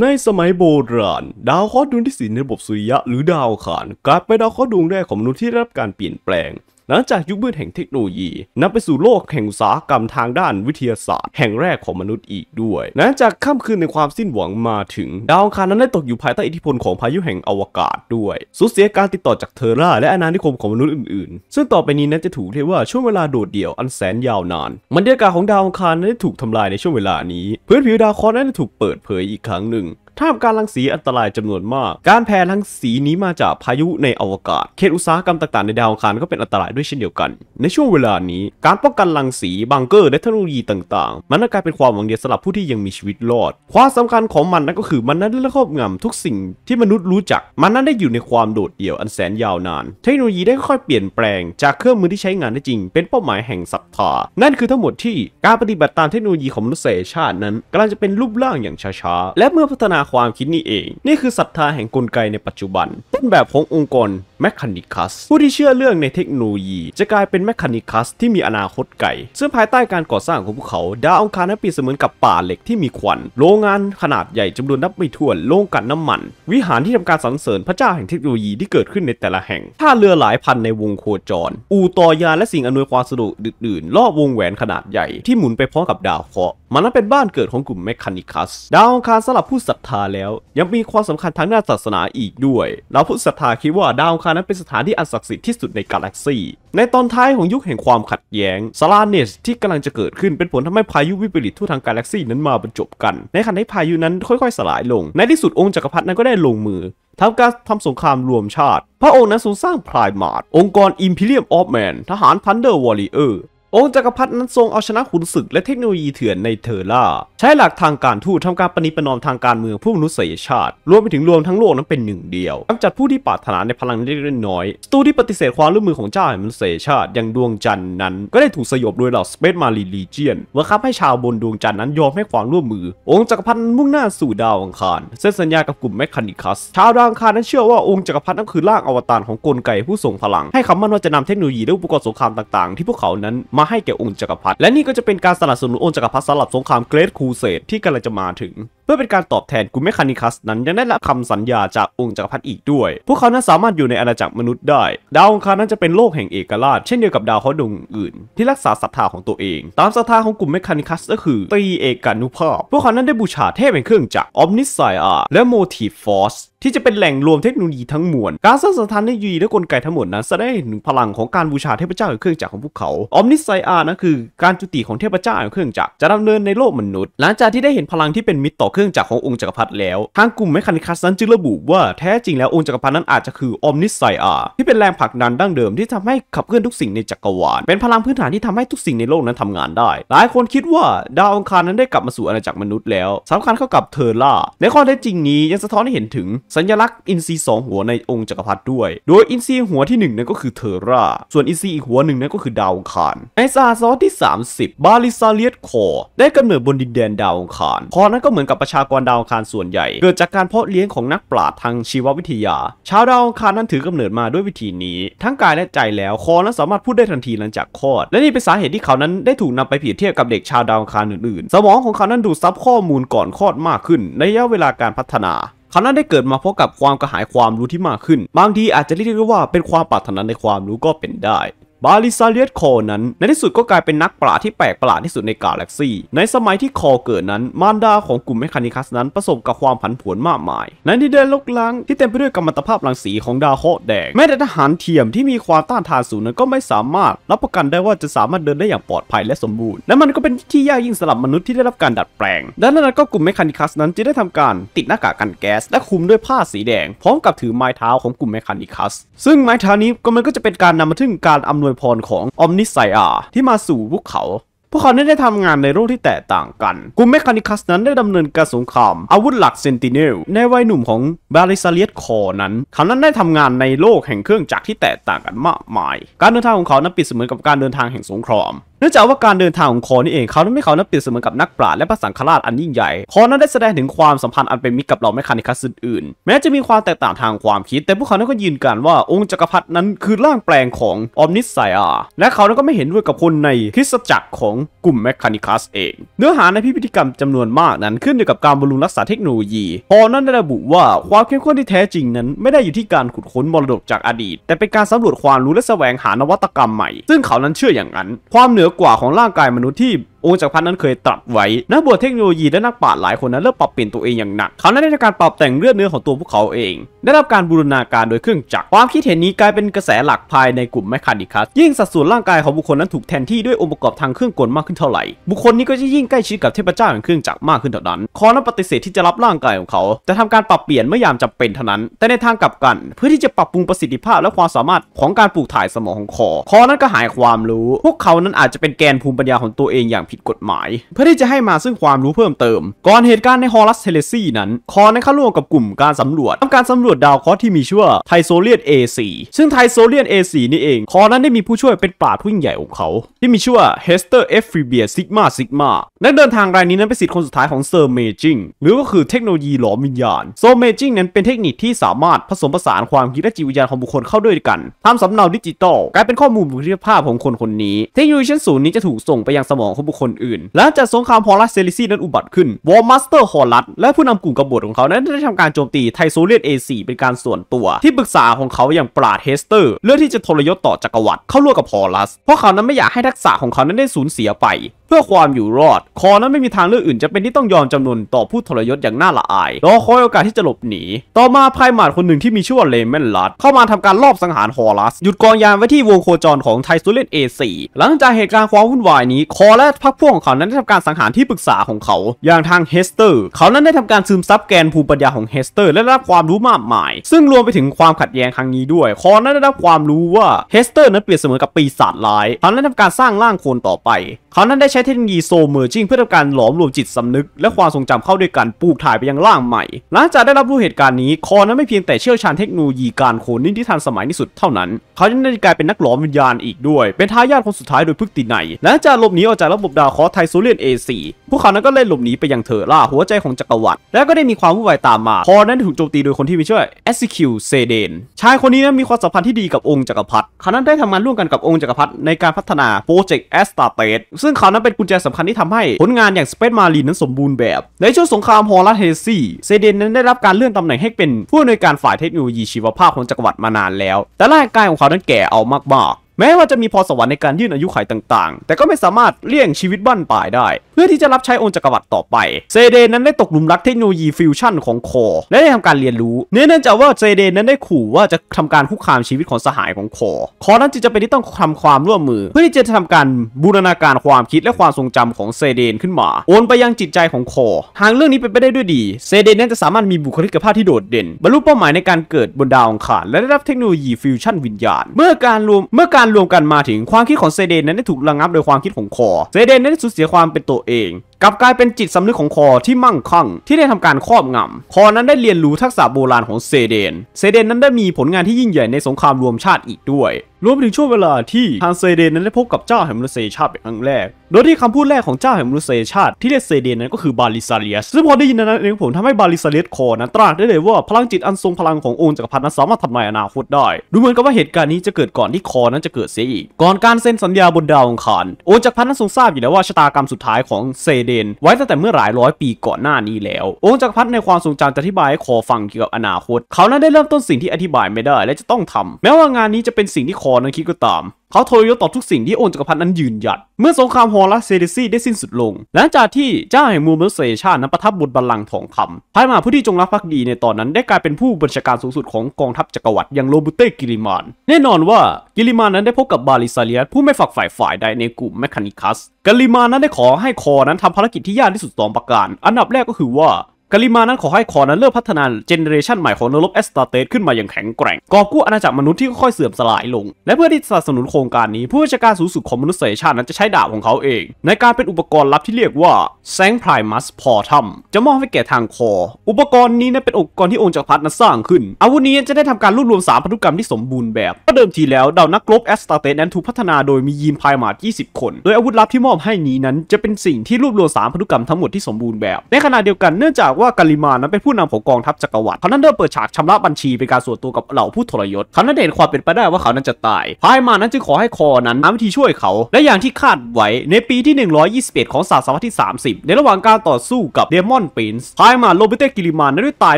ในสมัยโบราณ ดาวเคราะห์ดวงที่สี่ในระบบสุริยะหรือดาวขานกลายเป็นดาวเคราะห์ดวงแรกของมนุษย์ที่ได้รับการเปลี่ยนแปลงหลังจากยุคมืดแห่งเทคโนโลยีนับไปสู่โลกแห่งอุตสาหกรรมทางด้านวิทยาศาสตร์แห่งแรกของมนุษย์อีกด้วยหลังจากค่ำคืนในความสิ้นหวังมาถึงดาวคารนั้นได้ตกอยู่ภายใต้อิทธิพลของพายุแห่งอวกาศด้วยสูญเสียการติดต่อจากเทอร่าและอาณานิคมของมนุษย์อื่นๆ ซึ่งต่อไปนี้นั้นจะถูกเรียกว่าช่วงเวลาโดดเดี่ยวอันแสนยาวนานบรรยากาศของดาวคารนั้นได้ถูกทำลายในช่วงเวลานี้พื้นผิวดาวครนั้นได้ถูกเปิดเผยอีกครั้งหนึ่งท่ามกลางรังสีอันตรายจำนวนมาก การแผ่รังสีนี้มาจากพายุในอวกาศเขตอุตสาหกรรมต่างๆ ในดาวอังคารก็เป็นอันตรายด้วยเช่นเดียวกัน ในช่วงเวลานี้ การป้องกันรังสีบังเกอร์และเทคโนโลยีต่าง ๆ มันกลายเป็นความหวังเดียวสำหรับผู้ที่ยังมีชีวิตรอด ความสำคัญของมันนั่นก็คือมันนั้นได้ครอบงำทุกสิ่งที่มนุษย์รู้จัก มันนั้นได้อยู่ในความโดดเดี่ยวอันแสนยาวนาน เทคโนโลยีได้ค่อยเปลี่ยนแปลงจากเครื่องมือที่ใช้งานได้จริง เป็นเป้าหมายแห่งศรัทธานั่นคือทั้งหมดที่ การปฏิบัติตามเทคโนโลยีของมนุษยชาตินั้นกำลังจะเป็นรูปร่างอย่างช้าๆและเมื่อพัฒนาความคิดนี่เอง นี่คือศรัทธาแห่งกลไกในปัจจุบัน ต้นแบบขององค์กรแมคคานิคัสผู้ที่เชื่อเรื่องในเทคโนโลยี จะกลายเป็นแมคคานิคัสที่มีอนาคตไกล ซึ่งภายใต้การก่อสร้างของพวกเขา ดาวองคารนั้นเปรียบเสมือนกับป่าเหล็กที่มีควันโรงงานขนาดใหญ่จำนวนนับไม่ถ้วนโรงกันน้ำมัน วิหารที่ทำการสรรเสริญพระเจ้าแห่งเทคโนโลยีที่เกิดขึ้นในแต่ละแห่งท่าเรือหลายพันในวงโคจรอู่ต่อยาและสิ่งอำนวยความสะดวกอื่นๆรอบวงแหวนขนาดใหญ่ที่หมุนไปพร้อมกับดาวเคราะห์มันนั้นเป็นบ้านเกิดของกลุ่มแมคคานิคัสดาวอังคารสำหรับผู้ศรัทธาแล้ว ยังมีความสำคัญทางด้านศาสนาอีกด้วยเราผู้ศรัทธาคิดว่าดาวอังคารนั้นเป็นสถานที่อันศักดิ์สิทธิ์ที่สุดในกาแล็กซี ในตอนท้ายของยุคแห่งความขัดแย้งซาลาเนสที่กำลังจะเกิดขึ้นเป็นผลทำให้พายุวิปริตทั่วทางกาแล็กซีนั้นมาบรรจบกัน ในขณะที่พายุนั้นค่อยๆ สลายลง ในที่สุดองค์จักรพรรดินั้นก็ได้ลงมือทำการทาสงครามรวมชาติ พระองค์นั้นทรงสร้างพรายมาร์ดองค์กรอิมพีเรียมออฟแมนทหาร Thunder w a เ r อร์องค์จักรพรรดินั้นทรงเอาชนะขุนศึกและเทคโนโลยีเถื่อนในเทอร่า ใช้หลักทางการทูตทำการปณิประนอมทางการเมืองผู้มนุษยชาติ รวมไปถึงรวมทั้งโลกนั้นเป็นหนึ่งเดียวกำจัดผู้ที่ปราถนาในพลังเล็กน้อยสตูที่ปฏิเสธความร่วมมือของเจ้าแห่งมนุษยชาติอย่างดวงจันทร์นั้น ก็ได้ถูกสยบโดยเหล่าสเปซมารีลีเจียนเื่อคับให้ชาวบนดวงจันทร์นั้นยอมให้ความร่วมมือ องค์จักรพรรดิมุ่งหน้าสู่ดาวอังคารเซ็นสัญญากับกลุ่มแมคคานิคัสชาวดาวอังคารนั้นเชื่อว่าองค์จักรพรรดินั้นคือร่างอวตารของกลไกผู้ทรงพลัง ให้คำมั่นว่าจะนำเทคโนโลยีและอุปกรณ์สงครามต่างๆที่พวกเขานั้นมาให้แก่องค์จักรพรรดิและนี่ก็จะเป็นการสนับสนุนองค์จักรพรรดิสำหรับสงครามเกรทคูเซตที่กำลังจะมาถึงพื่อเป็นการตอบแทนกุมเมคานิคัสนั้นยังได้รับคำสัญญาจากองค์จักรพรรดิอีกด้วย พวกเขานั้นสามารถอยู่ในอาณาจักรมนุษย์ได้ ดาวองคารนั้นจะเป็นโลกแห่งเอกราชเช่นเดียวกับดาวเคราะห์ดวงอื่นที่รักษาศรัทธาของตัวเอง ตามศรัทธาของกลุ่มเมคานิคัสก็คือตีเอกานุภาพ พวกเขานั้นได้บูชาเทพเป็นเครื่องจักรออมนิสไซอาและโมทีฟฟอสที่จะเป็นแหล่งรวมเทคโนโลยีทั้งมวล การสร้างสถานในยีและกลไกทั้งหมดนั้นแสดงถึงพลังของการบูชาเทพเจ้าแห่งเครื่องจักรของพวกเขาออมนิสไซอานั่นคือการจุติของเทพเจ้าแห่งเครื่องจักรจะดำเนินในโลกมนุษย์หลังจากที่ได้เห็นพลังที่เป็นมิตรต่อเครื่องจักรขององค์จักรพรรดิแล้ว ทางกลุ่มแมคานิคัสนั้นจึงระบุว่าแท้จริงแล้วองค์จักรพรรดินั้นอาจจะคือออมนิสไซอาที่เป็นแรงผลักดันดั้งเดิมที่ทำให้ขับเคลื่อนทุกสิ่งในจักรวาล เป็นพลังพื้นฐานที่ทำให้ทุกสิ่งในโลกนั้นทำงานได้ หลายคนคิดว่าดาวองคารนั้นได้กลับมาสู่อาณาจักรมนุษย์แล้ว สำคัญเข้ากับเทอร่าในข้อเท็จริงนี้ยังสะท้อนให้เห็นถึงสัญลักษณ์อินทรีสองหัวในองค์จักรพรรดิด้วย โดยอินทรีหัวที่1นั้นก็คือเทอร่าส่วนอินทรีอีกหัวหนึ่งนั้นก็คือดาวองคาร ในซาซอสที่30บาลิซาเลียตคอได้กำเนิดบนดินแดนดาวองคารคอนั้นก็เหมือนกับประชากรดาวคารส่วนใหญ่เกิดจากการเพราะเลี้ยงของนักปราชญ์ทางชีววิทยา ชาวดาวคารนั้นถือกำเนิดมาด้วยวิธีนี้ ทั้งกายและใจแล้วคอนั้นสามารถพูดได้ทันทีหลังจากคลอด และนี่เป็นสาเหตุที่เขานั้นได้ถูกนำไปเปรียบเทียบกับเด็กชาวดาวคารอื่นๆ สมองของเขานั้นดูดซับข้อมูลก่อนคลอดมากขึ้น ในระยะเวลาการพัฒนาเขานั้นได้เกิดมาพรกับความกระหายความรู้ที่มากขึ้นบางทีอาจจะเรียกได้ว่าเป็นความปรารถนาในความรู้ก็เป็นได้บาลิซาเลียสคอนั้นในที่สุดก็กลายเป็นนักปราชญ์ที่แปลกประหลาดที่สุดในกาแล็กซี่ ในสมัยที่คอเกิดนั้นมารดาของกลุ่มเมคานิคัสนั้น ประสบกับความผันผวนมากมาย ในที่เดนลกล้างที่เต็มไปด้วยกัมมันตภาพรังสีของดาวเคราะห์แดง แม้แต่ทหารเทียมที่มีความต้านทานสูงนั้นก็ไม่สามารถ รับประกันได้ว่าจะสามารถเดินได้อย่างปลอดภัยและสมบูรณ์และมันก็เป็นที่ยากยิ่งสำหรับมนุษย์ที่ได้รับการดัดแปลงดังนั้นก็กลุ่มเมคานิคัสนั้นจึงได้ทำการติดหน้ากากกันแก๊ส และคลุมด้วยผ้าสีแดง พร้อมกับถือไม้เท้าของกลุ่มเมคานิคัสซึ่งไม้เท้านี้ก็มันก็จะเป็นการนามาถึงการอำนวยวยพรของอมนิสไซอา ที่มาสู่พวกเขา พวกเขาได้ทำงานในโลกที่แตกต่างกันกลุ่มเมคานิคัสนั้นได้ดำเนินการสงคราม อาวุธหลักเซนติเนลในวัยหนุ่มของบาริซาเลียสคอนั้น เขานั้นได้ทำงานในโลกแห่งเครื่องจักรที่แตกต่างกันมากมาย การเดินทางของเขานั้นปิดเสมือนกับการเดินทางแห่งสงครามเนื่องจากว่าการเดินทางของคอนี่เองเขาทำให้เขานั้นเปรียบเสมือนกับนักปราชญ์และพระสังฆราชอันยิ่งใหญ่คอนั้นได้แสดงถึงความสัมพันธ์อันเป็นมิตรกับเหล่าแมคคานิคัสอื่นแม้จะมีความแตกต่างทางความคิด แต่พวกเขานั้นก็ยืนกันว่าองค์จักรพรรดินั้นคือร่างแปลงของออมนิสไซอาและเขานั้นก็ไม่เห็นด้วยกับคนในคริสตจักรของกลุ่มแมคคานิคัสเองเนื้อหาในพิพิธกรรมจำนวนมากนั้นขึ้นอยู่กับการบำรุงรักษาเทคโนโลยีคอนั้นได้ระบุว่า ความเข้มข้นที่แท้จริงนั้น ไม่ได้อยู่ที่การขุดค้นมรดกจากอดีต แต่เป็นการสำรวจความรู้และแสวงหานวัตกรรมใหม่ ซึ่งเขานั้นเชื่ออย่างนั้นความเหนือกว่าของร่างกายมนุษย์ที่องค์จักรพรรดินั้นเคยตรัสไว้นักบวชเทคโนโลยีและนักปราชญ์หลายคนนั้นเริ่มปรับเปลี่ยนตัวเองอย่างหนัก เขาได้ทำการปรับแต่งเลือดเนื้อของตัวพวกเขาเอง ได้รับการบูรณาการโดยเครื่องจักรความคิดเห็นนี้กลายเป็นกระแสหลักภายในกลุ่มแมคคานิคัสยิ่งสัดส่วนร่างกายของบุคคลนั้นถูกแทนที่ด้วยองค์ประกอบทางเครื่องกลมากขึ้นเท่าไหร่ บุคคลนี้ก็จะยิ่งใกล้ชิดกับเทพเจ้าแห่งเครื่องจักรมากขึ้นเท่านั้นคอนั้นปฏิเสธที่จะรับร่างกายของเขาจะทำการปรับเปลี่ยนเมื่อยามจำเป็นเท่านั้น แต่ในทางกลับกันเพื่อที่จะปรับปรุงประสิทธิภาพและความสามารถของการปลูกถ่ายสมองของคอคอนั้นก็หายความรู้ พวกเขานั้นอาจจะเป็นแกนภูมิปัญญาของตัวเองอย่างผิดกฎหมาย เพื่อที่จะให้มาซึ่งความรู้เพิ่มเติม ก่อนเหตุการณ์ในฮอลัสเทเลซีนั้น คอนได้เข้าร่วมกับกลุ่มการสำรวจทำการสำรวจดาวเคราะห์ที่มีชื่อว่าไทโซเลียน A4 ซึ่งไทโซเลียน A4 นี่เอง คอนั้นได้มีผู้ช่วยเป็นปราชญ์ผู้ใหญ่ของเขา ที่มีชื่อว่าเฮสเตอร์เอฟฟิเบียซิกมาซิกมานักเดินทางรายนี้นั้นเป็นสิทธิ์คนสุดท้ายของเซอร์เมจิงหรือก็คือเทคโนโลยีหลอมวิญญาณโซเมจิงนั้นเป็นเทคนิคที่สามารถผสมผสานความคิดและจิตวิญญาณของบุคคลเข้าด้วยกันทำสำเนาดิจิตอลกลายเป็นข้อมูลบุคลิกภาพของคนคนนี้เทคโนโลยีชั้นสูงนี้จะถูกส่งไปยังสมองของบุคคนอื่นหลังจากสงครามฮอลัสเซลิซีนั้นอุบัติขึ้นวอร์มัสเตอร์ฮอลัสและผู้นำกลุ่มกบฏของเขา นั้นได้ทำการโจมตีไทโซเลียนเอซีเป็นการส่วนตัว ที่ปรึกษาของเขาอย่างปราดเฮสเตอร์เลือกที่จะทรยศต่อจักรวรรดิเข้าร่วมกับฮอลัสเพราะเขานั้นไม่อยากให้ทักษะของเขานั้นได้สูญเสียไปเพื่อความอยู่รอด คอนั้นไม่มีทางเลือกอื่น จะเป็นที่ต้องยอมจำนนต่อผู้ทรยศอย่างน่าละอายรอคอยโอกาสที่จะหลบหนี ต่อมาภายมาดคนหนึ่งที่มีชื่อว่าเลเมนลัด เข้ามาทำการลอบสังหารฮอรัสหยุดกองยานไว้ที่วงโคจรของไทซูเลนเอซีหลังจากเหตุการณ์ความวุ่นวายนี้ คอและพรรคพวกของเขานั้นได้ทำการสังหารที่ปรึกษาของเขาอย่างทางเฮสเตอร์เขานั้นได้ทำการซึมซับแกนภูมิปัญญาของเฮสเตอร์และรับความรู้มากมาย ซึ่งรวมไปถึงความขัดแย้งครั้งนี้ด้วย คอนั้นได้รับความรู้ว่าเฮสเตอร์นั้นเปรียบเสมือนกับปีศาจร้ายเขานั้นทาการสร้างร่างคนต่อไปเขานั้นได้ใช้เทคโนโลยีโซเมอร์จิงเพื่อทำการหลอมรวมจิตสำนึก และความทรงจำเข้าด้วยกันปลูกถ่ายไปยังร่างใหม่ หลังจากได้รับรู้เหตุการณ์นี้ คอนั้นไม่เพียงแต่เชี่ยวชาญเทคโนโลยีการโคนนิ่งที่ทันสมัยที่สุดเท่านั้น เขายังได้กลายเป็นนักหลอมวิญญาณอีกด้วย เป็นทายาทคนสุดท้ายโดยพฤติไนหลังจากหลบหนีออกจากระบบดาวเคราะห์ไทโซเลียน A4 พวกเขานั้นก็เล่นหลบหนีไปยังเทอร่าหัวใจของจักรวรรดิ และก็ได้มีความวุ่นวายตามมา คอนั้นถูกโจมตีโดยคนที่มีชื่อเอสซิคิวเซเดน ชายคนนี้นั้นมีความสัมพันธ์ที่ดีกับองค์จักรพรรดิเขานั้นได้ทำงานร่วมกันกับองค์จักรพรรดิในการพัฒนาโปรเจกต์แอสตาเตสซึ่งเขานั้นเป็นกุญแจสำคัญที่ทำให้ผลงานอย่างสเปซมาลีนนั้นสมบูรณ์แบบ ในช่วงสงครามฮอลลัสเฮซี่ เซเดนนั้นได้รับการเลื่อนตำแหน่งให้เป็นผู้อำนวยการฝ่ายเทคโนโลยีชีวภาพของจักรวรรดิมานานแล้ว แต่ร่างกายของเขานั้นแก่เอามากๆแม้ว่าจะมีพรสวรรค์ในการยื่นอายุขัยต่างๆ แต่ก็ไม่สามารถเลี่ยงชีวิตบ้านป่ายได้ เพื่อที่จะรับใช้องค์จักรวรรดิต่อไปเซเดนนั้นได้ตกหลุมรักเทคโนโลยีฟิวชั่นของคอและได้ทำการเรียนรู้เนื่องจากว่าเซเดน นั้นได้ขู่ว่าจะทำการคุกคามชีวิตของสหายของคอคอนั้นจึงจะเป็นที่ต้องทำความร่วมมือ เพื่อที่จะทำการบูรณาการความคิดและความทรงจำของเซเดนขึ้นมาโอนไปยังจิตใจของคอทางเรื่องนี้เป็นไปได้ด้วยดี เซเดน นั้นจะสามารถมีบุคลิกภาพที่โดดเด่นบรรลุเป้าหมายในการเกิดบนดาวอังคารและได้รับเทคโนโลยีฟิวชั่นวิญญาณ เมื่อการรวมเมื่อการรวมกันมาถึงความคิดของเซเดนนั้นได้ถูกระงับโดยความคิดของคอ เซเดนนั้นได้สูญเสียความเป็นตัวเองกลับกลายเป็นจิตสำนึกของคอที่มั่งคั่งที่ได้ทำการครอบงำคอนั้นได้เรียนรู้ทักษะโบราณของเซเดน เซเดนนั้นได้มีผลงานที่ยิ่งใหญ่ในสงครามรวมชาติอีกด้วย รวมถึงช่วงเวลาที่ทางเซเดนนั้นได้พบกับเจ้าแห่งมนุษยชาติเป็นครั้งแรก โดยที่คำพูดแรกของเจ้าแห่งมนุษยชาติที่เรียกเซเดนนั้นก็คือบาลิซาเลียสซึ่งพอได้ยินนั้นเองผมทำให้บาลิซาเลียสคอนั้นตราได้เลยว่าพลังจิตอันทรงพลังขององค์จักรพรรดินั้นสามารถทำลายอนาคตได้ดูเหมือนกับว่าเหตุการณ์นี้จะเกิดก่อนที่คอนั้นจะเกิดเสียอีกก่อนการเซ็นสัญญาบนดาวอังคารองค์จักรพรรดินั้นทรงทราบอยู่แล้วว่าชะตากรรมสุดท้ายของเซเดดนไว้ตั้งแต่เมื่อหลายร้อยปีก่อนหน้านี้แล้ว องค์จักรพรรดิในความทรงจำจะอธิบายให้คอฟังเกี่ยวกับอนาคต เขานั้นได้เริ่มต้นสิ่งที่อธิบายไม่ได้และจะต้องทำ แม้ว่างานนี้จะเป็นสิ่งที่คอนั้นคิดก็ตามเขาโทรยศต่อทุกสิ่งที่โอนจักรพรรดินั้นยืนหยัด เมื่อสงครามฮอลัสเซเดซีได้สิ้นสุดลง หลังจากที่เจ้าแห่งมูเม์เซชาตนั้นประทับบนบัลลังก์ทองคำพายมาผู้ที่จงรักภักดีในตอนนั้น ได้กลายเป็นผู้บัญชาการสูงสุดของกองทัพจักรวรรดิอย่างโรบูเต้กิริมาน แน่นอนว่ากิริมานนั้นได้พบกับบาลิซาเลียสผู้ไม่ฝักฝ่ายฝ่ายใดในกลุ่มแมคคานิคัส กิริมานนั้นได้ขอให้คอนั้นทำภารกิจที่ยากที่สุดสองประการอันดับแรกก็คือว่ากาลิมานั้นขอให้คอนั้นเริ่มพัฒนาเจเนเรชันใหม่ของนรกเอสตาเตสขึ้นมาอย่างแข็งแกร่ง กอบกู้อาณาจักรมนุษย์ที่ค่อยเสื่อมสลายลง และเพื่อที่จะสนับสนุนโครงการนี้ ผู้ว่าการสูงสุดของมนุษยชาตินั้นจะใช้ดาบของเขาเอง ในการเป็นอุปกรณ์ลับที่เรียกว่าแซงไพรมัสพอทัมจะมอบให้แก่ทางคออุปกรณ์นี้นั้นเป็นอุปกรณ์ที่องค์จักรพรรดินั้นสร้างขึ้น อาวุธนี้จะได้ทำการรวบรวมสามพันธุกรรมที่สมบูรณ์แบบก็เดิมทีแล้วเดานักรบเอสตาเตสนั้นถูกพัฒนาโดยมียีนไพรมาส20 คน โดยอาวุธลับที่มอบให้นี้นั้นจะเป็นสิ่งที่รวบรวมสามพันธุกรรมทั้งหมดที่สมบูรณ์แบบในขณะเดียวกันเนื่องจากว่ากัลิมานนั้นเป็นผู้นำของกองทัพจักรวรรดิเขานั้นเริ่มเปิดฉากชำระบัญชี เป็นการส่วนตัวกับเหล่าผู้ทรยศเขานั้นเห็นความเป็นไปได้ว่าเขานั้นจะตายพายมานั้นจึงขอให้คอนั้นหาวิธีช่วยเขา และอย่างที่คาดไว้ในปีที่ 121 ของศตวรรษที่ 30 ในระหว่างการต่อสู้กับเดมอนปินส์พายมาโรเบเตกิลิมานนั้นได้ตาย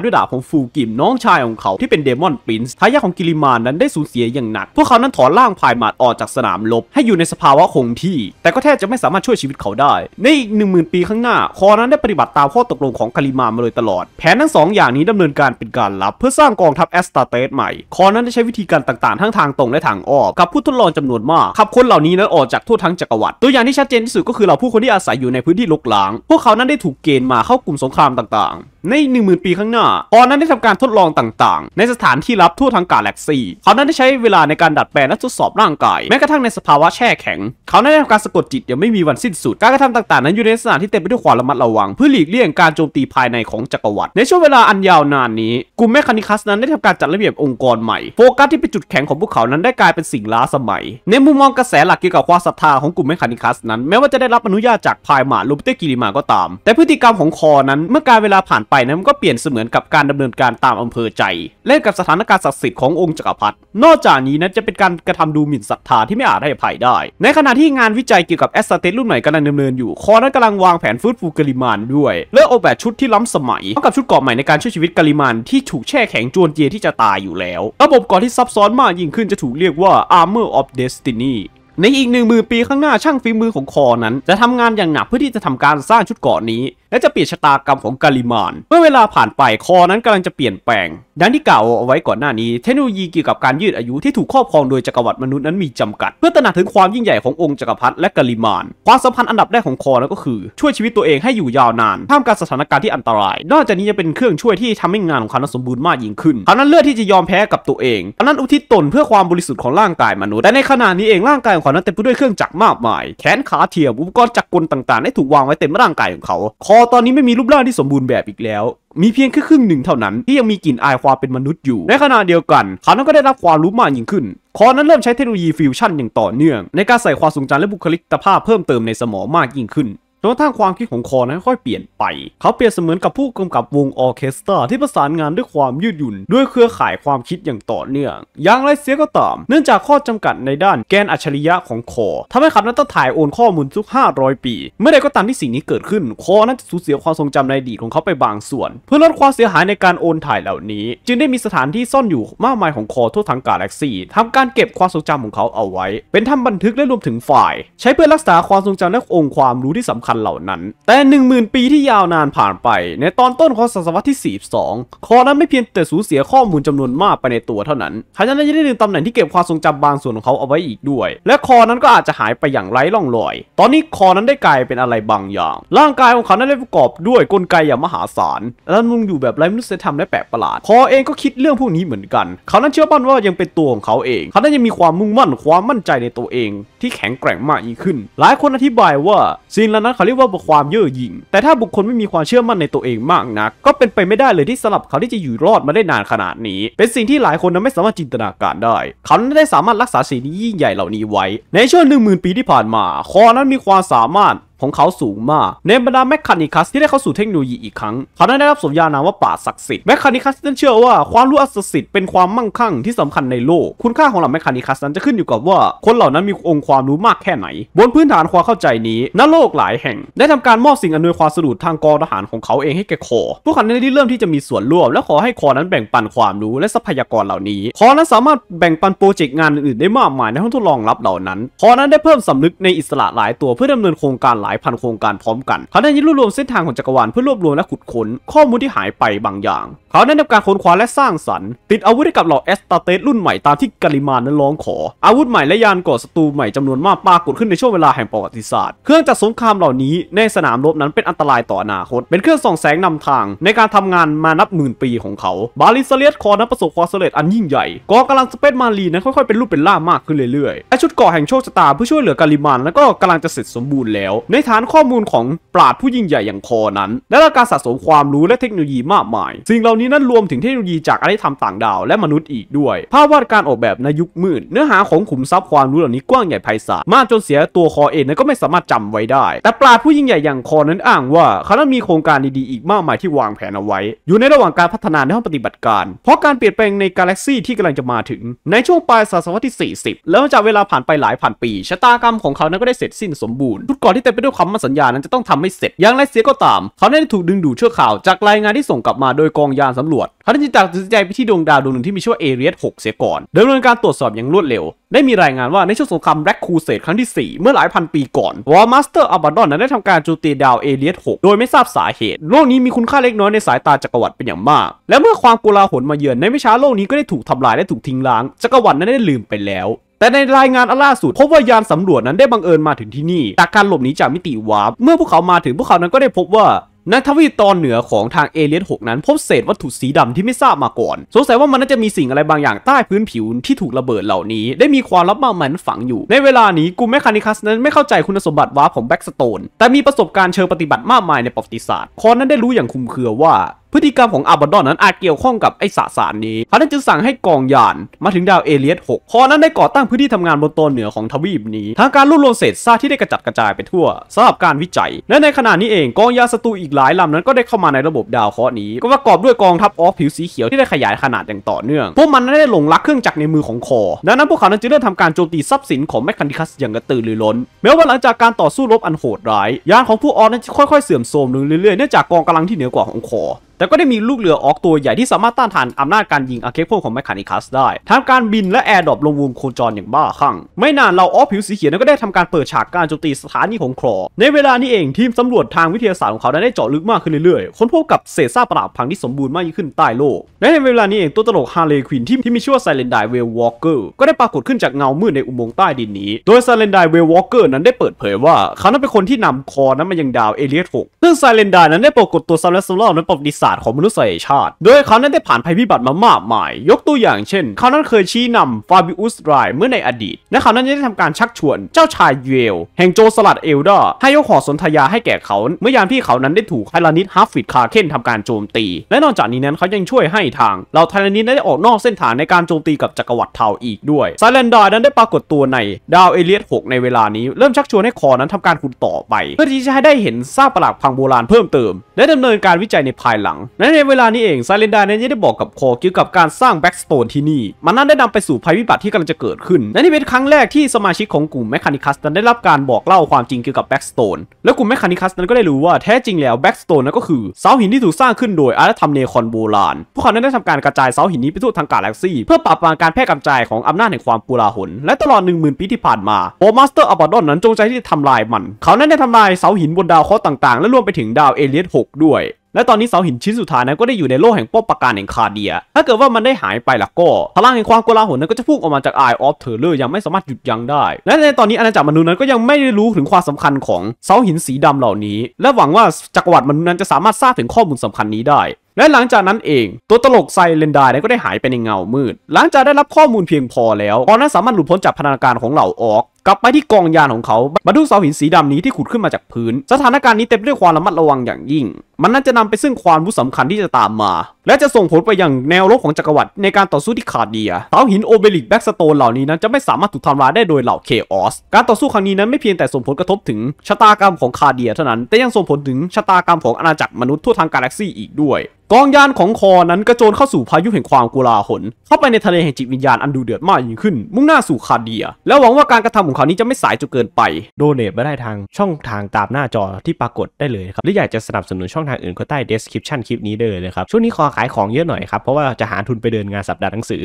ด้วยดาบของฟูกิม น้องชายของเขาที่เป็นเดมอนปินส์ทายาทของกิลิมานนั้นได้สูญเสียอย่างหนัก พวกเขานั้นถอนร่างพายมาออกจากสนามรบให้อยู่ในสภาวะคงที่ แต่ก็แทบจะไม่สามารถช่วยชีวิตเขาได้ ในอีก10,000 ปีข้างหน้า คอนั้นได้ปฏิบัติตามข้อตกลงของกาลิมามาโดยตลอด แผนทั้ง2ออย่างนี้ดำเนินการเป็นการลับ เพื่อสร้างกองทัพแอสตาเตสใหม่ คอนั้นได้ใช้วิธีการต่างๆ ทั้งทางตรงและทางอ้อมกับผู้ทดลองจำนวนมาก ขับคนเหล่านี้นั้นออกจากทั่วทั้งจักรวรรดิตัวอย่างที่ชัดเจนที่สุดก็คือเหล่าผู้คนที่อาศัยอยู่ในพื้นที่ลกล้าง พวกเขานั้นได้ถูกเกณฑ์มาเข้ากลุ่มสงครามต่าง ๆ ใน10,000ปีข้างหน้า คอนั้นได้ทำการทดลองต่าง ๆ ในสถานที่ลับทั่วทั้งกาแล็กซีเขานั้นได้ใช้เวลาในการดัดแปลงและทดสอบร่างกายแม้กระทั่งในสภาวะแช่แข็ง เขาได้ทำการสะกดจิตยังไม่มีวันสิ้นสุดการกระทำต่างๆ นั้นอยู่ในสถานที่เต็มไปด้วยความระมัดระวังเพื่อหลีกเลี่ยงการโจมตีภายในของจักรวรรดิในช่วงเวลาอันยาวนานนี้กลุ่มแมคคานิคัสนั้นได้ทำการจัดระเบียบองค์กรใหม่ โฟกัสที่เป็นจุดแข็งของพวกเขานั้นได้กลายเป็นสิ่งล้าสมัยในมุมมองกระแสหลักเกี่ยวกับความศรัทธาของกลุ่มแมคคานิคัสนั้นแม้ว่าจะได้รับอนุญาตจากพายมาลูปเตกิริมาก็ตาม แต่พฤติกรรมของคอนั้น เมื่อการเวลาผ่านไปนั้นก็เปลี่ยนเสมือนกับการดำเนินการตามอำเภอใจเล่นกับสถานการณ์ศักดิ์สิทธิ์ขององค์จักรพรรดินอกจากนี้นั้นจะเป็นการกระทำดูหมิ่นศรัทธาที่ไม่อาจให้อภัยได้ ในขณะที่งานวิจัยเกี่ยวกับแอสเซทรุ่นใหม่กำลังดำเนินอยู่ คอนั้นกำลังวางแผนฟื้นฟูกริมานด้วย และออกแบบชุดที่ล้ำสมัยเท่ากับชุดเกราะใหม่ในการช่วยชีวิตกาลิมันที่ถูกแช่แข็งจวนเจียที่จะตายอยู่แล้ว ระบบเกราะที่ซับซ้อนมากยิ่งขึ้นจะถูกเรียกว่า Armor of Destiny ในอีกหนึ่งมือปีข้างหน้าช่างฝีมือของคอนั้นจะทำงานอย่างหนักเพื่อที่จะทำการสร้างชุดเกาะนี้ และจะเปลี่ยนชะตากรรมของกาลิมานเมื่อเวลาผ่านไปคอนั้นกำลังจะเปลี่ยนแปลง ดังที่กล่าวเอาไว้ก่อนหน้านี้เทคโนโลยีเกี่ยวกับการยืดอายุที่ถูกครอบครองโดยจักรวรรดิมนุษย์นั้นมีจำกัดเพื่อตระหนักถึงความยิ่งใหญ่ขององค์จักรพรรดิและกาลิมาน ความสัมพันธ์อันดับแรกของคอนั้นก็คือช่วยชีวิตตัวเองให้อยู่ยาวนานท่ามกลางสถานการณ์ที่อันตราย นอกจากนี้ยังเป็นเครื่องช่วยที่ทำให้งานของเขาสมบูรณ์มากยิ่งขึ้นเขานั้นเลือกที่จะยอมแพ้กับตัวเองเขานั้นอุทิศตนเพื่อความบริสุทธิ์ของร่างกายมนุษย์แต่ในขณะนี้เองร่างกายของเนั้นเต็มไปด้วยเครื่องจักรมากมาย แขนขาเทียม อุปกรณ์จักรกลต่างๆ ได้ถูกวางไว้เต็มร่างกายของเขา คอตอนนี้ไม่มีรูปร่างที่สมบูรณ์แบบอีกแล้ว มีเพียงแค่ครึ่งหนึ่งเท่านั้นที่ยังมีกลิ่นอายความเป็นมนุษย์อยู่ ในขณะเดียวกันเขานั้นก็ได้รับความรู้มากยิ่งขึ้น คอนั้นเริ่มใช้เทคโนโลยีฟิวชั่นอย่างต่อเนื่องในการใส่ความสรงจำและบุคลิกภาพเพิ่มเติมในสมองมากยิ่งขึ้นจนกระทั่งความคิดของคอน้นค่อยเปลี่ยนไป เขาเปรียบเสมือนกับผู้กำกับวงออเคสตราที่ประสานงานด้วยความยืดหยุ่นด้วยเครือข่ายความคิดอย่างต่อเนื่อง อย่างไรเสียก็ตาม เนื่องจากข้อจำกัดในด้านแกนอัจฉริยะของคอ ทำให้เขานั้นต้องถ่ายโอนข้อมูลทุก 500 ปี เมื่อใดก็ตามที่สิ่งนี้เกิดขึ้น คอนั้นจะสูญเสียความทรงจำในอดีตของเขาไปบางส่วน เพื่อลดความเสียหายในการโอนถ่ายเหล่านี้ จึงได้มีสถานที่ซ่อนอยู่มากมายของคอทั่วทั้งกาแล็กซีททำการเก็บความทรงจำของเขาเอาไว้ เป็นทำบันทึกและรวมถึงไฟล์ใช้เพื่อรักษาความทรงจาและองค์ความรู้ที่สำคัญัญเหล่านั้น แต่ 10,000ปีที่ยาวนานผ่านไป ในตอนต้นของศตวรรษที่ 42 คอนั้นไม่เพียงแต่สูญเสียข้อมูลจำนวนมากไปในตัวเท่านั้นเขายังได้ลืมตำแหน่งที่ เก็บความทรงจำบางส่วนของเขาเอาไว้อีกด้วย และคอนั้นก็อาจจะหายไปอย่างไร้ร่องรอย ตอนนี้คอนั้นได้กลายเป็นอะไรบางอย่าง ร่างกายของเขาได้ประกอบด้วยกลไกอย่างมหาศาลและมุ่งอยู่แบบไร้มนุษยธรรมและแปลกประหลาดคอเองก็คิดเรื่องพวกนี้เหมือนกัน เขานั้นเชื่อปั้นว่ายังเป็นตัวของเขาเอง เขานั้นยังมีความมุ่งมั่นความมั่นใจในตัวเองที่แข็งแกร่งมากยิ่งขึ้น หลายคนอธิบายว่าซีนละนั้นเขาเรียกว่าความเย่อหยิ่งแต่ถ้าบุคคลไม่มีความเชื่อมั่นในตัวเองมากนัก ก็เป็นไปไม่ได้เลยที่สลับเขาที่จะอยู่รอดมาได้นานขนาดนี้ เป็นสิ่งที่หลายคนนั้นไม่สามารถจินตนาการได้ เขานั้นได้สามารถรักษาสิ่งนี้ยิ่งใหญ่เหล่านี้ไว้ ในช่วงหนึ่งหมื่นปีที่ผ่านมา คอนั้นมีความสามารถของเขาสูงมากในบรรดาแมคคานิคัสที่ได้เข้าสู่เทคโนโลยีอีกครั้งเขาได้รับสมญานามว่าป่าศักดิ์สิทธิ์แมคคานิคัสนั้นเชื่อว่าความรู้อัศสิทธิ์เป็นความมั่งคั่งที่สำคัญในโลก คุณค่าของเหล่าแมคคานิคัสนั้นจะขึ้นอยู่กับว่าคนเหล่านั้นมีองค์ความรู้มากแค่ไหนบนพื้นฐานความเข้าใจนี้ณโลกหลายแห่ง ได้ทำการมอบสิ่งอำนวยความสะดวกทางกองทหารของเขาเองให้แก่คอพวกเขาได้เริ่มที่จะมีส่วนร่วม และขอให้คอนั้นแบ่งปันความรู้และทรัพยากรเหล่านี้คอนั้นสามารถแบ่งปันโปรเจกต์งานอื่นๆได้มากมายในห้องทดลองรับเหล่านั้นคอนั้นได้เพิ่มสำนึกในอิสระหลายตัวเพื่อดำเนินโครงการหลายายพันโครงการพร้อมกันเขาได้ยึดรวบรวมเส้นทางของจักรวาลเพื่อรวบรวมและขุดค้นข้อมูลที่หายไปบางอย่าง เขาได้ทำการค้นคว้าและสร้างสรรค์ติดอาวุธให้กับเหล่าเอสตาเตสรุ่นใหม่ตามที่กาลิมานนั้นร้องขอ อาวุธใหม่และยานก่อศัตรูใหม่จำนวนมากปรากฏขึ้นในช่วงเวลาแห่งประวัติศาสตร์ เครื่องจักรสงครามเหล่านี้ในสนามรบนั้นเป็นอันตรายต่ออนาคตเป็นเครื่องส่องแสงนำทางในการทำงานมานับหมื่นปีของเขาบาลิสเลียสคอนั้นประสบความสำเร็จอันยิ่งใหญ่กองกำลังสเปซมารีนั้นค่อยๆเป็นรูปเป็นร่างมากขึ้นเรื่อยๆและชุดเกาะแห่งโชคชะตาเพื่อช่วยเหลือกาลิมานแล้วก็กำลังจะเสร็จสมบูรณ์แล้วใฐานข้อมูลของปราดผู้ยิ่งใหญ่อย่างคอนั้นและการสะสมความรู้และเทคโนโลยีมากมายสิ่งเหล่านี้นั้นรวมถึงเทคโนโลยีจากอารยธรรมต่างดาวและมนุษย์อีกด้วย ภาพวาดการออกแบบในยุคมืดเนื้อหาของขุมทรัพย์ความรู้เหล่านี้กว้างใหญ่ไพศาลมากจนเสียตัวคอเองนั้นก็ไม่สามารถจำไว้ได้ แต่ปราดผู้ยิ่งใหญ่อย่างคอนั้นอ้างว่า เขานั้นมีโครงการดีๆอีกมากมายที่วางแผนเอาไว้ อยู่ในระหว่างการพัฒนาในห้องปฏิบัติการเพราะการเปลี่ยนแปลงในกาแล็กซี่ที่กำลังจะมาถึง ในช่วงปลายศตวรรษที่40 แล้วจากเวลาผ่านไปหลายพันปีชะตากรรมของเขานั้นก็ได้เสร็จสิ้นสมบูรณ์ทุกก่อนที่เต็มไปด้วยคำมั่นสัญญานั้นจะต้องทำให้เสร็จ อย่างไรเสียก็ตาม เขาได้ถูกดึงดูดเชื่อข่าวจากรายงานที่ส่งกลับมาโดยกองยานสำรวจเขาได้จตัดสินใจไปที่ดวงดาวดวงหนึ่งที่มีชื่อว่าเอเรียส6เสียก่อนดำเนินการตรวจสอบอย่างรวดเร็ว ได้มีรายงานว่าในช่วงสงครามแร็กคูเซตครั้งที่ 4 เมื่อหลายพันปีก่อนวอร์มาสเตอร์อับบาดอนนั้นได้ทำการโจมตีดาวเอเรียส6โดยไม่ทราบสาเหตุ โลกนี้มีคุณค่าเล็กน้อยในสายตาจักรวรรดิเป็นอย่างมาก และเมื่อความโกลาหลมาเยือนในไม่ช้าโลกนี้ก็ได้ถูกทำลายและถูกทิ้งล้างจักรวรรดินั้นได้ลืมไปแล้วแต่ในรายงานอล่าสุด พบว่ายานสำรวจนั้นได้บังเอิญมาถึงที่นี่จากการหลบหนีจากมิติวาร์ปเมื่อพวกเขามาถึงพวกเขานั้นก็ได้พบว่าในทวีตอนเหนือของทางเอเลียนหนั้นพบเศษวัตถุสีดำที่ไม่ทราบมาก่อน สงสัยว่ามันน่าจะมีสิ่งอะไรบางอย่างใต้พื้นผิวที่ถูกระเบิดเหล่านี้ ได้มีความลับมากมันฝังอยู่ ในเวลานี้กลุ่มแมคคานิคัสนั้นไม่เข้าใจคุณสมบัติวาร์ปของแบ็กสโตนแต่มีประสบการณ์เชิงปฏิบัติมากมายในประวัติศาสตร์คอนนั้นได้รู้อย่างคุ้มเคือว่าพฤติกรรมของอาบัดอนนั้นอาจเกี่ยวข้องกับไอสสารนี้เขาจึงสั่งให้กองยานมาถึงดาวเอเลียส6พอนั้นได้ก่อตั้งพื้นที่ทำงานบนตันเหนือของทวีปนี้ ทางการรวบรวมเศษซากที่ได้กระจัดกระจายไปทั่วสำหรับการวิจัย และในขณะนี้เอง กองยาศัตรูอีกหลายลำนั้นก็ได้เข้ามาในระบบดาวเคราะห์นี้ ก็ประกอบด้วยกองทัพออฟผิวสีเขียวที่ได้ขยายขนาดอย่างต่อเนื่องพวกมันได้หลงรักเครื่องจักรในมือของคอดังนั้นพวกเขานั้นจึงเริ่มทำการโจมตีทรัพย์สินของแมคคันดิคัสอย่างกระตือรือร้นแม้ว่าหลังจากการต่อสู้รบอันโหดร้ายยานของผู้ออสนั้นค่อยๆเสื่อมโทรมลงเรื่อยๆเนื่องจากกองกำลังที่เหนือกว่าของคอแต่ก็ได้มีลูกเรือออกตัวใหญ่ที่สามารถต้านทานอำนาจการยิงอาเคโนของแมคคานิคัสได้ทาการบินและแอร์ดรอปลงวงโคจรอย่างบ้าคลั่งไม่นานเราออฟผิวสีเขียวก็ได้ทำการเปิดฉากการโจมตีสถานีของครอในเวลานี้เองทีมสำรวจทางวิทยาศาสตร์ของเขาได้เจาะลึกมากขึ้นเรื่อยๆ ค้นพบกับเศษซากปราบพังที่สมบูรณ์มากยิ่งขึ้นใต้โลกและในเวลานี้เองตัวตลกฮาร์เลควินที่ที่มีชื่อว่าไซเลนไดเวลวอล์กเกอร์ก็ได้ปรากฏขึ้นจากเงามืดในอุโมงค์ใต้ดินนี้ โดยไซเลนไดเวลวอล์กเกอร์นั้นได้เปิดเผยว่าเขานั้นเป็นคนที่นำคอนั้นมายังดาวเอเลียตหกซึ่งไซเลนไดนั้นได้ปรากฏตัวซ้ำและซ้ำเล่าในประวัติศาาสตร์ของมนุษยชาติ โดย เขานั้นได้ผ่านภัยพิบัติมามากมาย ยกตัวอย่างเช่น เขานั้นเคยชี้นำฟาบิอุสไรเมื่อในอดีต และเขานั้นได้ทำการชักชวน เจ้าชายเยล แห่งโจสลัดเอลดอร์ให้ยกหอสนธยาให้แก่เขา เมื่อยามที่เขานั้นได้ถูกไทลานิดฮัฟฟิดคาเคนทำการโจมตี และนอกจากนี้นั้นเขายังช่วยให้ทาง เราไทลานิดได้ออกนอกเส้นทางในการโจมตีกับจักรวรรดิเทาอีกด้วยไซเลนดานั้นได้ปรากฏตัวในดาวเอเลียต6ในเวลานี้ เริ่มชักชวนให้คอนั้นทำการขุดต่อไป เพื่อที่จะให้ได้เห็นซากปรักพังโบราณเพิ่มเติมและดำเนินการวิจัยในภายหลังในเวลานี้เองไซเลนดาเนี่ยได้บอกกับคอเกี่ยวกับการสร้างแบ็กสโตนที่นี่มันนั้นได้นำไปสู่ภัยพิบัติที่กำลังจะเกิดขึ้นและนี่เป็นครั้งแรกที่สมาชิกของกลุ่มแมคคานิคัสนั้นได้รับการบอกเล่าความจริงเกี่ยวกับแบ็กสโตนและกลุ่มแมคคานิคัสนั้นก็ได้รู้ว่าแท้จริงแล้วแบ็กสโตนนั้นก็คือเสาหินที่ถูกสร้างขึ้นโดยอารยธรรมเนคอนโบราณพวกเขานั้นได้ทำการกระจายเสาหินนี้ไปทั่วทางกาแล็กซี่เพื่อปราบปรามการแพร่กระจายของอำนาจแห่งความปูราหนและตลอด10,000ปีที่ผ่านมาโอมาสเตอร์อับดอนนั้นจงใจที่จะทำลายมัน เขานั้นได้ทาลายเสาหินบนดาวเคราะห์ต่างๆ และรวมไปถึงดาวเอเลียต6ด้วยและตอนนี้เสาหินชิ้นสุดท้ายนั้นก็ได้อยู่ในโลกแห่งป้อมปราการแห่งคาเดีย ถ้าเกิดว่ามันได้หายไปล่ะก็พลังแห่งความโกลาหลนั้นก็จะพุ่งออกมาจาก Eye of t e ล r ร์ยังไม่สามารถหยุดยั้งได้ และในตอนนี้อาณาจักรมนุษย์นั้นก็ยังไม่ได้รู้ถึงความสำคัญของเสาหินสีดำเหล่านี้ และหวังว่าจักรวรรดิมนุษย์นั้นจะสามารถทราบถึงข้อมูลสำคัญนี้ได้ และหลังจากนั้นเอง ตัวตลกไซเลนดายก็ได้หายไปในเงามืด หลังจากได้รับข้อมูลเพียงพอ แล้วกอนนั้นสามารถหลุดพ้นจากพนันการของเหล่าออก กลับไปที่กองยานของเขาบรรทุกเสาหินสีดำนี้ที่ขุดขึ้นมาจากพื้น สถานการณ์นี้เต็มด้วยความระมัดระวังอย่างยิ่งมันน่าจะนำไปซึ่งความรู้สำคัญที่จะตามมา และจะส่งผลไปอย่างแนวรบของจักรวรรดิในการต่อสู้ที่ขาดเดียเ้าหินโอเบลิกแบ็กสโตนเหล่านี้นั้น จะไม่สามารถถูกทำลายได้โดยเหล่าเคออส การต่อสู้ครั้งนี้นั้นไม่เพียงแต่ส่งผลกระทบถึงชะตากรรมของคาเดียเท่านั้น แต่ยังส่งผลถึงชะตากรรมของอาณาจักรมนุษย์ทั่วทางกาแล็กซี่อีกด้วย กองยานของคอนั้นกระโจนเข้าสู่พายุแห่งความกุลาหลเข้าไปในทะเลแห่งจิตวิญญาณอันดูเดือดมากยิ่งขึ้น มุ่งหน้าสู่คาเดีย แล้วหวังว่าการกระทำของเขานี้จะไม่สายจนเกินไปโดเนทม่ได้ทางช่องทางตามหน้าจอที่ปรากฏได้เลยครับหรืออยากจะสนับสนุนช่องทางทางอื่นก็ใต้ description คลิปนี้ด้เลยนะครับช่วงนี้ขอขายของเยอะหน่อยครับเพราะว่าจะหาทุนไปเดินงานสัปดาห์หนังสือ